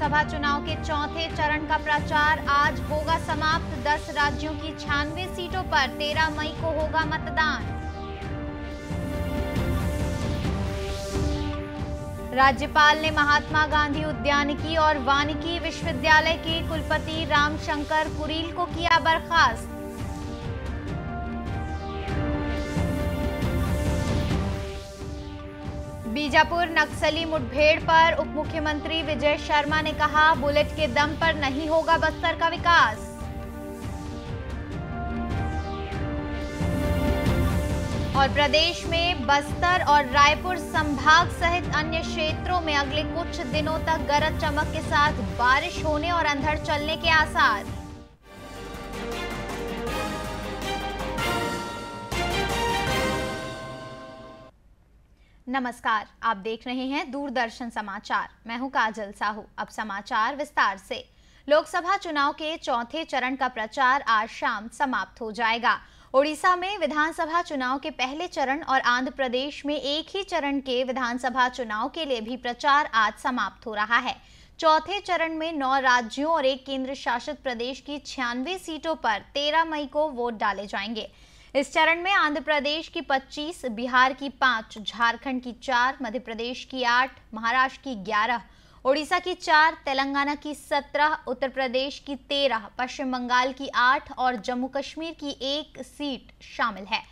विधानसभा चुनाव के चौथे चरण का प्रचार आज होगा समाप्त दस राज्यों की छियानवे सीटों पर तेरह मई को होगा मतदान राज्यपाल ने महात्मा गांधी उद्यानिकी और वानिकी विश्वविद्यालय के कुलपति रामशंकर कुरील को किया बर्खास्त बीजापुर नक्सली मुठभेड़ पर उप मुख्यमंत्री विजय शर्मा ने कहा बुलेट के दम पर नहीं होगा बस्तर का विकास और प्रदेश में बस्तर और रायपुर संभाग सहित अन्य क्षेत्रों में अगले कुछ दिनों तक गरज चमक के साथ बारिश होने और अंधड़ चलने के आसार नमस्कार आप देख रहे हैं दूरदर्शन समाचार मैं हूं काजल साहू अब समाचार विस्तार से लोकसभा चुनाव के चौथे चरण का प्रचार आज शाम समाप्त हो जाएगा ओडिशा में विधानसभा चुनाव के पहले चरण और आंध्र प्रदेश में एक ही चरण के विधानसभा चुनाव के लिए भी प्रचार आज समाप्त हो रहा है चौथे चरण में नौ राज्यों और एक केंद्र शासित प्रदेश की छियानवे सीटों पर 13 मई को वोट डाले जाएंगे इस चरण में आंध्र प्रदेश की 25, बिहार की 5, झारखंड की 4, मध्य प्रदेश की 8, महाराष्ट्र की 11, ओडिशा की 4, तेलंगाना की 17, उत्तर प्रदेश की 13, पश्चिम बंगाल की 8 और जम्मू कश्मीर की एक सीट शामिल है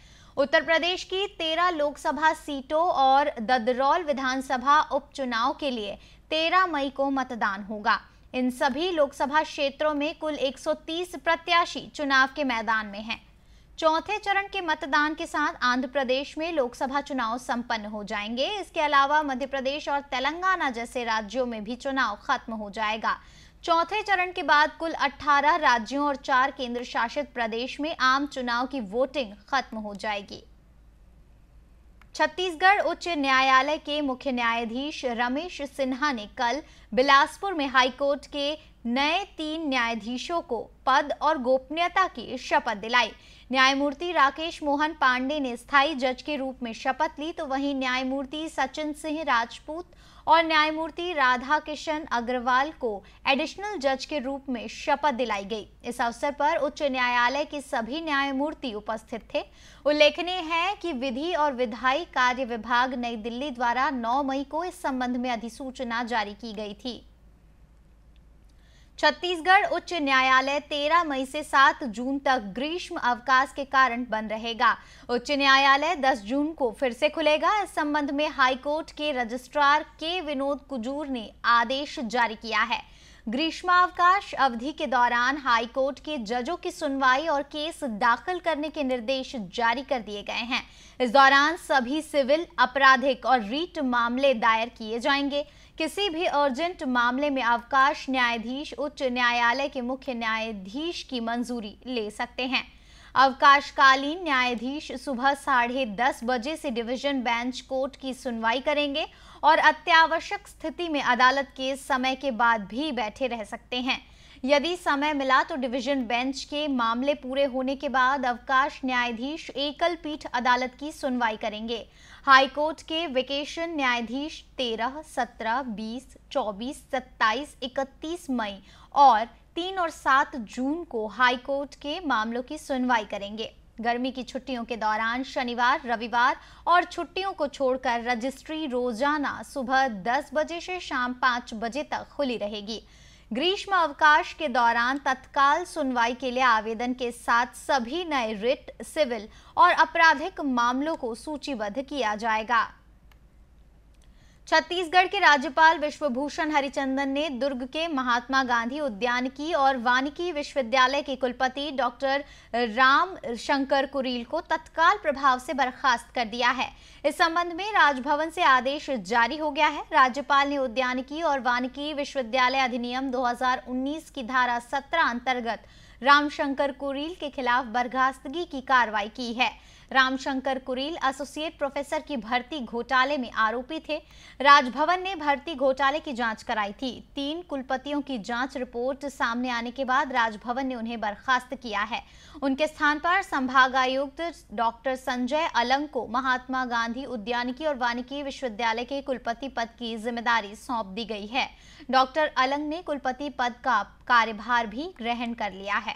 उत्तर प्रदेश की 13 लोकसभा सीटों और ददरौल विधानसभा उपचुनाव के लिए 13 मई को मतदान होगा इन सभी लोकसभा क्षेत्रों में कुल 130 प्रत्याशी चुनाव के मैदान में हैं चौथे चरण के मतदान के साथ आंध्र प्रदेश में लोकसभा चुनाव संपन्न हो जाएंगे इसके अलावा मध्य प्रदेश और तेलंगाना जैसे राज्यों में भी चुनाव खत्म हो जाएगा चौथे चरण के बाद कुल 18 राज्यों और चार केंद्र शासित प्रदेश में आम चुनाव की वोटिंग खत्म हो जाएगी छत्तीसगढ़ उच्च न्यायालय के मुख्य न्यायाधीश रमेश सिन्हा ने कल बिलासपुर में हाईकोर्ट के नए तीन न्यायाधीशों को पद और गोपनीयता की शपथ दिलाई न्यायमूर्ति राकेश मोहन पांडे ने स्थायी जज के रूप में शपथ ली तो वहीं न्यायमूर्ति सचिन सिंह राजपूत और न्यायमूर्ति राधा किशन अग्रवाल को एडिशनल जज के रूप में शपथ दिलाई गई इस अवसर पर उच्च न्यायालय के सभी न्यायमूर्ति उपस्थित थे उल्लेखनीय है कि विधि और विधायी कार्य विभाग नई दिल्ली द्वारा 9 मई को इस संबंध में अधिसूचना जारी की गई थी छत्तीसगढ़ उच्च न्यायालय 13 मई से 7 जून तक ग्रीष्म अवकाश के कारण बंद रहेगा उच्च न्यायालय 10 जून को फिर से खुलेगा इस संबंध में हाईकोर्ट के रजिस्ट्रार के विनोद कुजूर ने आदेश जारी किया है ग्रीष्मावकाश अवधि के दौरान हाईकोर्ट के जजों की सुनवाई और केस दाखिल करने के निर्देश जारी कर दिए गए हैं इस दौरान सभी सिविल आपराधिक और रीट मामले दायर किए जाएंगे किसी भी अर्जेंट मामले में अवकाश न्यायाधीश उच्च न्यायालय के मुख्य न्यायाधीश की मंजूरी ले सकते हैं अवकाशकालीन न्यायाधीश सुबह साढ़े दस बजे से डिवीजन बेंच कोर्ट की सुनवाई करेंगे और अत्यावश्यक स्थिति में अदालत के समय के बाद भी बैठे रह सकते हैं यदि समय मिला तो डिवीजन बेंच के मामले पूरे होने के बाद अवकाश न्यायाधीश एकल पीठ अदालत की सुनवाई करेंगे हाईकोर्ट के वेकेशन न्यायाधीश 13, 17, 20, 24, 27, 31 मई और 3 और 7 जून को हाईकोर्ट के मामलों की सुनवाई करेंगे गर्मी की छुट्टियों के दौरान शनिवार रविवार और छुट्टियों को छोड़कर रजिस्ट्री रोजाना सुबह 10 बजे से शाम 5 बजे तक खुली रहेगी ग्रीष्म अवकाश के दौरान तत्काल सुनवाई के लिए आवेदन के साथ सभी नए रिट सिविल और आपराधिक मामलों को सूचीबद्ध किया जाएगा छत्तीसगढ़ के राज्यपाल विश्वभूषण हरिचंदन ने दुर्ग के महात्मा गांधी उद्यान की और वानिकी विश्वविद्यालय के कुलपति डॉक्टर राम शंकर कुरील को तत्काल प्रभाव से बर्खास्त कर दिया है इस संबंध में राजभवन से आदेश जारी हो गया है राज्यपाल ने उद्यान की और वानिकी विश्वविद्यालय अधिनियम 2019 की धारा सत्रह अंतर्गत रामशंकर कुरील के खिलाफ बर्खास्तगी की कार्रवाई की है रामशंकर कुरील एसोसिएट प्रोफेसर की भर्ती घोटाले में आरोपी थे राजभवन ने भर्ती घोटाले की जांच कराई थी तीन कुलपतियों की जांच रिपोर्ट सामने आने के बाद राजभवन ने उन्हें बर्खास्त किया है उनके स्थान पर संभागायुक्त डॉक्टर संजय अलंग को महात्मा गांधी उद्यानिकी और वानिकी विश्वविद्यालय के कुलपति पद की जिम्मेदारी सौंप दी गई है डॉक्टर अलंग ने कुलपति पद का कार्यभार भी ग्रहण कर लिया है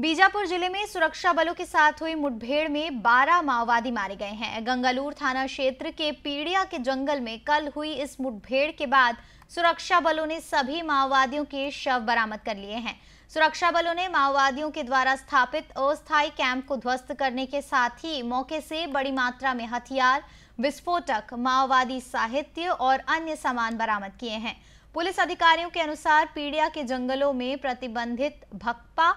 बीजापुर जिले में सुरक्षा बलों के साथ हुई मुठभेड़ में 12 माओवादी मारे गए हैं गंगालूर थाना क्षेत्र के पीड़िया के जंगल में कल हुई इस मुठभेड़ के बाद सुरक्षा बलों ने सभी माओवादियों के शव बरामद कर लिए हैं सुरक्षा बलों ने माओवादियों के द्वारा स्थापित अस्थायी कैंप को ध्वस्त करने के साथ ही मौके से बड़ी मात्रा में हथियार विस्फोटक माओवादी साहित्य और अन्य सामान बरामद किए हैं पुलिस अधिकारियों के अनुसार पीड़िया के जंगलों में प्रतिबंधित भक्पा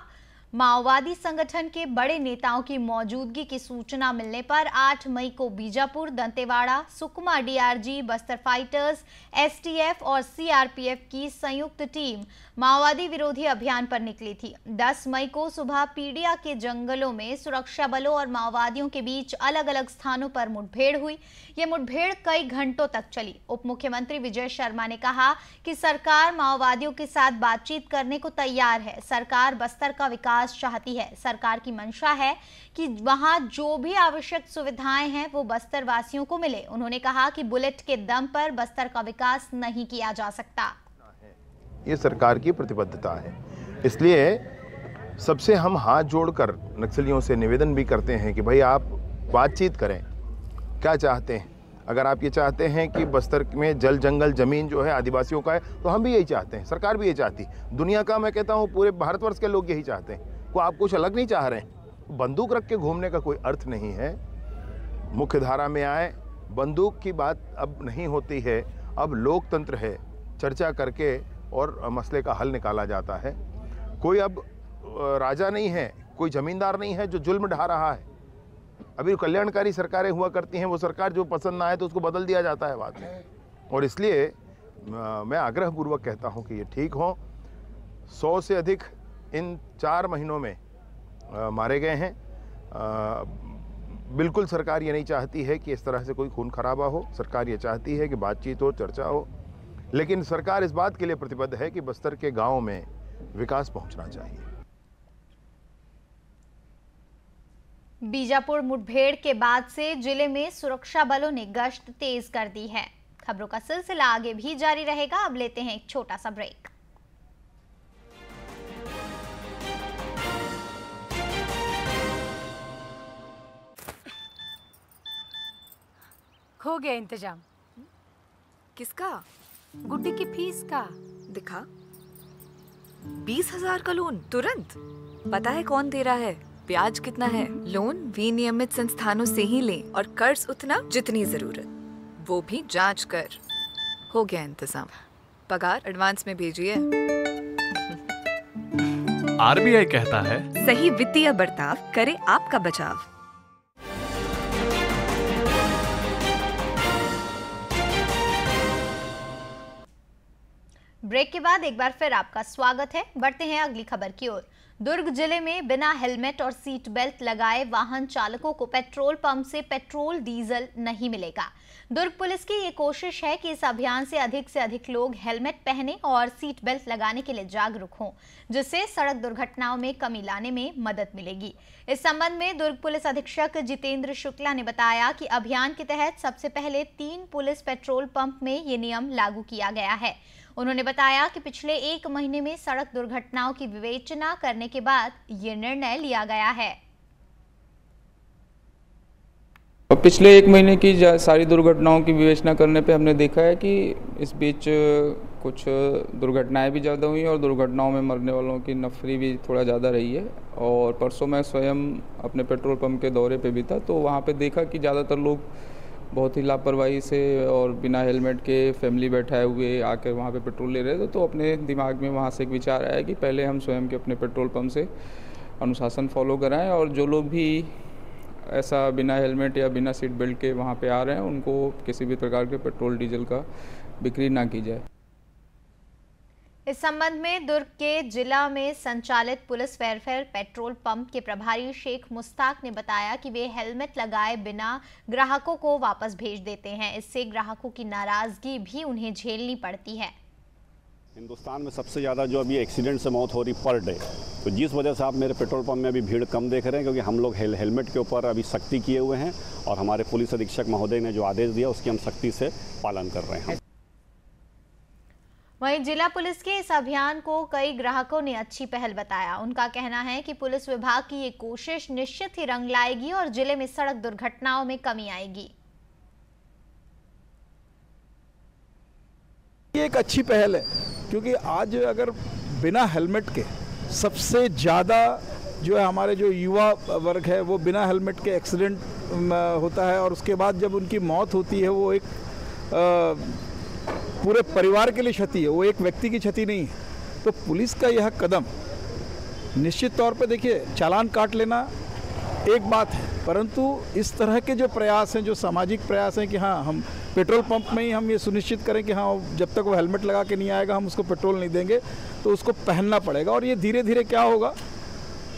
माओवादी संगठन के बड़े नेताओं की मौजूदगी की सूचना मिलने पर 8 मई को Bijapur Dantewada Sukma DRG Bastar fighters STF और सीआरपीएफ की संयुक्त टीम माओवादी विरोधी अभियान पर निकली थी 10 मई को सुबह पीडिया के जंगलों में सुरक्षा बलों और माओवादियों के बीच अलग अलग स्थानों पर मुठभेड़ हुई ये मुठभेड़ कई घंटों तक चली उप मुख्यमंत्री विजय शर्मा ने कहा कि सरकार माओवादियों के साथ बातचीत करने को तैयार है सरकार बस्तर का विकास विकास चाहती है सरकार की मंशा है कि वहां जो भी आवश्यक सुविधाएं हैं वो बस्तर वासियों को मिले उन्होंने कहा कि बुलेट के दम पर बस्तर का विकास नहीं किया जा सकता ये सरकार की प्रतिबद्धता है इसलिए सबसे हम हाथ जोड़कर नक्सलियों से निवेदन भी करते हैं कि भाई आप बातचीत करें क्या चाहते हैं अगर आप ये चाहते हैं कि बस्तर में जल जंगल ज़मीन जो है आदिवासियों का है तो हम भी यही चाहते हैं सरकार भी यही चाहती है दुनिया का मैं कहता हूँ पूरे भारतवर्ष के लोग यही चाहते हैं को आप कुछ अलग नहीं चाह रहे हैं बंदूक रख के घूमने का कोई अर्थ नहीं है मुख्य धारा में आए बंदूक की बात अब नहीं होती है अब लोकतंत्र है चर्चा करके और मसले का हल निकाला जाता है कोई अब राजा नहीं है कोई ज़मींदार नहीं है जो जुल्म ढा रहा है अभी कल्याणकारी सरकारें हुआ करती हैं वो सरकार जो पसंद ना आए तो उसको बदल दिया जाता है बाद में और इसलिए मैं आग्रहपूर्वक कहता हूँ कि ये ठीक हो सौ से अधिक इन चार महीनों में आ, मारे गए हैं आ, बिल्कुल सरकार ये नहीं चाहती है कि इस तरह से कोई खून खराबा हो सरकार ये चाहती है कि बातचीत हो चर्चा हो लेकिन सरकार इस बात के लिए प्रतिबद्ध है कि बस्तर के गाँव में विकास पहुँचना चाहिए बीजापुर मुठभेड़ के बाद से जिले में सुरक्षा बलों ने गश्त तेज कर दी है खबरों का सिलसिला आगे भी जारी रहेगा अब लेते हैं एक छोटा सा ब्रेक हो गया इंतजाम किसका गुड्डी की फीस का दिखा बीस हजार का लोन तुरंत पता है कौन दे रहा है ब्याज कितना है लोन विनियमित संस्थानों से ही लें और कर्ज उतना जितनी जरूरत वो भी जांच कर हो गया इंतजाम पगार एडवांस में भेजिए आरबीआई कहता है सही वित्तीय बर्ताव करे आपका बचाव ब्रेक के बाद एक बार फिर आपका स्वागत है बढ़ते हैं अगली खबर की ओर दुर्ग जिले में बिना हेलमेट और सीट बेल्ट लगाए वाहन चालकों को पेट्रोल पंप से पेट्रोल डीजल नहीं मिलेगा दुर्ग पुलिस की ये कोशिश है कि इस अभियान से अधिक से अधिक लोग हेलमेट पहने और सीट बेल्ट लगाने के लिए जागरूक हों जिससे सड़क दुर्घटनाओं में कमी लाने में मदद मिलेगी इस संबंध में दुर्ग पुलिस अधीक्षक जितेंद्र शुक्ला ने बताया कि अभियान के तहत सबसे पहले तीन पुलिस पेट्रोल पंप में ये नियम लागू किया गया है उन्होंने बताया कि पिछले एक महीने में सड़क दुर्घटनाओं की विवेचना करने करने के बाद ये निर्णय लिया गया है पिछले एक महीने की सारी दुर्घटनाओं की विवेचना करने पे हमने देखा है कि इस बीच कुछ दुर्घटनाएं भी ज़्यादा हुई और दुर्घटनाओं में मरने वालों की नफरी भी थोड़ा ज़्यादा रही है और परसों मैं स्वयं अपने पेट्रोल पंप के दौरे पे भी था तो वहाँ पे देखा कि ज़्यादातर लोग बहुत ही लापरवाही से और बिना हेलमेट के फैमिली बैठाए हुए आकर वहाँ पे पेट्रोल ले रहे थे तो अपने दिमाग में वहाँ से एक विचार आया कि पहले हम स्वयं के अपने पेट्रोल पम्प से अनुशासन फॉलो कराएं और जो लोग भी ऐसा बिना हेलमेट या बिना सीट बेल्ट के वहाँ पे आ रहे हैं उनको किसी भी प्रकार के पेट्रोल डीजल का बिक्री ना की जाए इस संबंध में दुर्ग के जिला में संचालित पुलिस वेलफेयर पेट्रोल पंप के प्रभारी शेख मुस्ताक ने बताया कि वे हेलमेट लगाए बिना ग्राहकों को वापस भेज देते हैं इससे ग्राहकों की नाराजगी भी उन्हें झेलनी पड़ती है हिंदुस्तान में सबसे ज़्यादा जो अभी एक्सीडेंट से मौत हो रही पर डे तो जिस वजह से आप मेरे पेट्रोल पंप में अभी भीड़ कम देख रहे हैं क्योंकि हम लोग हेल, हेलमेट के ऊपर अभी सख्ती किए हुए हैं और हमारे पुलिस अधीक्षक महोदय ने जो आदेश दिया उसकी हम सख्ती से पालन कर रहे हैं वहीं जिला पुलिस के इस अभियान को कई ग्राहकों ने अच्छी पहल बताया उनका कहना है कि पुलिस विभाग की ये कोशिश निश्चित ही रंग लाएगी और जिले में सड़क दुर्घटनाओं में कमी आएगी ये एक अच्छी पहल है क्योंकि आज अगर बिना हेलमेट के सबसे ज़्यादा जो है हमारे जो युवा वर्ग है वो बिना हेलमेट के एक्सीडेंट होता है और उसके बाद जब उनकी मौत होती है वो एक आ, पूरे परिवार के लिए क्षति है वो एक व्यक्ति की क्षति नहीं है तो पुलिस का यह कदम निश्चित तौर पर देखिए चालान काट लेना एक बात है परंतु इस तरह के जो प्रयास हैं जो सामाजिक प्रयास हैं कि हाँ हम पेट्रोल पंप में ही हम ये सुनिश्चित करें कि हाँ जब तक वो हेलमेट लगा के नहीं आएगा हम उसको पेट्रोल नहीं देंगे तो उसको पहनना पड़ेगा और ये धीरे धीरे क्या होगा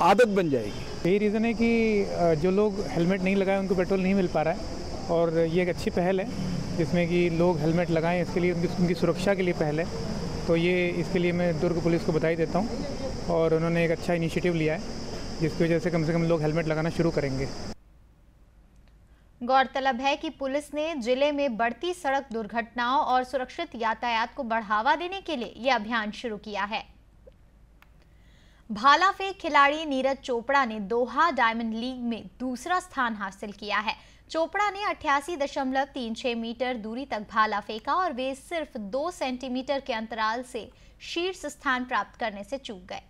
आदत बन जाएगी यही रीज़न है कि जो लोग हेलमेट नहीं लगाए उनको पेट्रोल नहीं मिल पा रहा है और ये एक अच्छी पहल है जिसमें कि लोग हेलमेट लगाएं इसके लिए उनकी उनकी सुरक्षा के लिए पहले तो ये इसके लिए मैं दुर्ग पुलिस को बधाई देता हूँ और उन्होंने एक अच्छा इनिशिएटिव लिया है जिसकी वजह से कम से कम लोग हेलमेट लगाना शुरू करेंगे गौरतलब है कि पुलिस ने जिले में बढ़ती सड़क दुर्घटनाओं और सुरक्षित यातायात को बढ़ावा देने के लिए यह अभियान शुरू किया है भाला फेंक खिलाड़ी नीरज चोपड़ा ने दोहा डायमंड लीग में दूसरा स्थान हासिल किया है चोपड़ा ने अठासी दशमलव तीन छः मीटर दूरी तक भाला फेंका और वे सिर्फ दो सेंटीमीटर के अंतराल से शीर्ष स्थान प्राप्त करने से चूक गए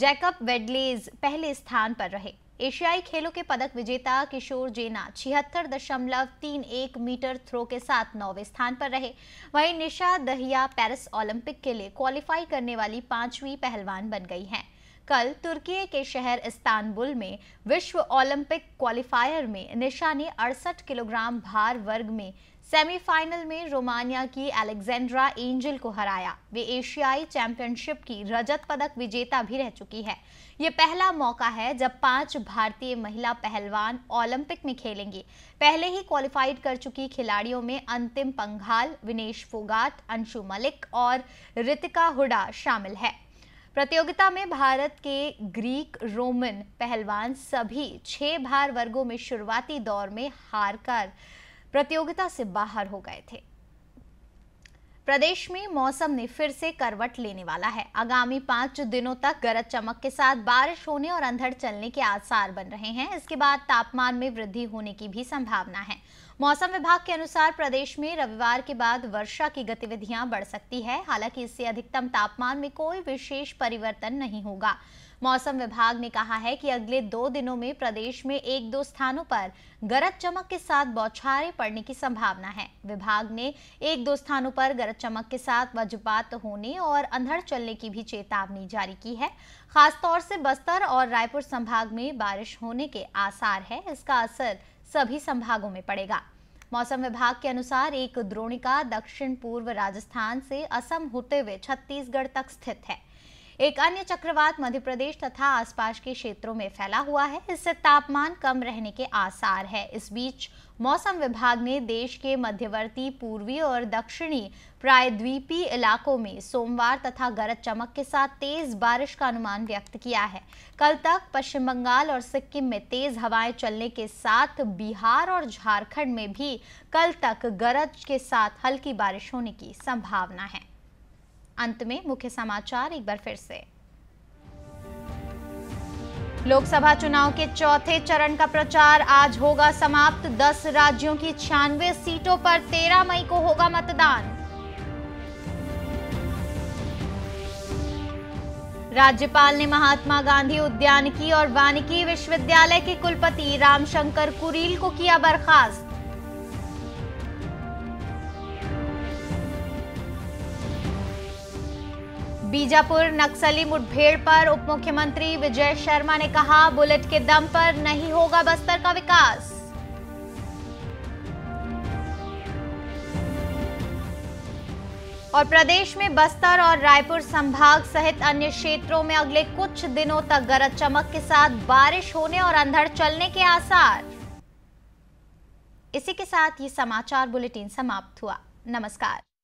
जैकब वेडलेज पहले स्थान पर रहे एशियाई खेलों के पदक विजेता किशोर जेना छिहत्तर दशमलव तीन एक मीटर थ्रो के साथ नौवे स्थान पर रहे वहीं निशा दहिया पेरिस ओलंपिक के लिए क्वालिफाई करने वाली पांचवी पहलवान बन गई हैं कल तुर्की के शहर इस्तानबुल में विश्व ओलंपिक क्वालिफायर में निशा ने अड़सठ किलोग्राम भार वर्ग में सेमीफाइनल में रोमानिया की अलेक्जेंड्रा एंजल को हराया वे एशियाई चैंपियनशिप की रजत पदक विजेता भी रह चुकी है ये पहला मौका है जब पांच भारतीय महिला पहलवान ओलंपिक में खेलेंगी पहले ही क्वालिफाइड कर चुकी खिलाड़ियों में अंतिम पंघाल विनेश फोगाट अंशु मलिक और रितिका हुडा शामिल है प्रतियोगिता में भारत के ग्रीक रोमन पहलवान सभी छह भार वर्गों में शुरुआती दौर में हार कर प्रतियोगिता से बाहर हो गए थे प्रदेश में मौसम ने फिर से करवट लेने वाला है आगामी पांच दिनों तक गरज चमक के साथ बारिश होने और अंधड़ चलने के आसार बन रहे हैं इसके बाद तापमान में वृद्धि होने की भी संभावना है मौसम विभाग के अनुसार प्रदेश में रविवार के बाद वर्षा की गतिविधियां बढ़ सकती है हालांकि इससे अधिकतम तापमान में कोई विशेष परिवर्तन नहीं होगा मौसम विभाग ने कहा है कि अगले दो दिनों में प्रदेश में एक दो स्थानों पर गरज चमक के साथ बौछारें पड़ने की संभावना है विभाग ने एक दो स्थानों पर गरज चमक के साथ वज्रपात होने और अंधड़ चलने की भी चेतावनी जारी की है खासतौर से बस्तर और रायपुर संभाग में बारिश होने के आसार है इसका असर सभी संभागों में पड़ेगा मौसम विभाग के अनुसार एक द्रोणिका दक्षिण पूर्व राजस्थान से असम होते हुए छत्तीसगढ़ तक स्थित है एक अन्य चक्रवात मध्य प्रदेश तथा आसपास के क्षेत्रों में फैला हुआ है इससे तापमान कम रहने के आसार है इस बीच मौसम विभाग ने देश के मध्यवर्ती पूर्वी और दक्षिणी प्रायद्वीपी इलाकों में सोमवार तथा गरज चमक के साथ तेज बारिश का अनुमान व्यक्त किया है कल तक पश्चिम बंगाल और सिक्किम में तेज हवाएं चलने के साथ बिहार और झारखंड में भी कल तक गरज के साथ हल्की बारिश होने की संभावना है अंत में मुख्य समाचार एक बार फिर से लोकसभा चुनाव के चौथे चरण का प्रचार आज होगा समाप्त 10 राज्यों की छियानवे सीटों पर 13 मई को होगा मतदान राज्यपाल ने महात्मा गांधी उद्यानिकी और वानिकी विश्वविद्यालय के कुलपति रामशंकर कुरील को किया बर्खास्त बीजापुर नक्सली मुठभेड़ पर उप मुख्यमंत्री विजय शर्मा ने कहा बुलेट के दम पर नहीं होगा बस्तर का विकास और प्रदेश में बस्तर और रायपुर संभाग सहित अन्य क्षेत्रों में अगले कुछ दिनों तक गरज चमक के साथ बारिश होने और अंधड़ चलने के आसार इसी के साथ ये समाचार बुलेटिन समाप्त हुआ नमस्कार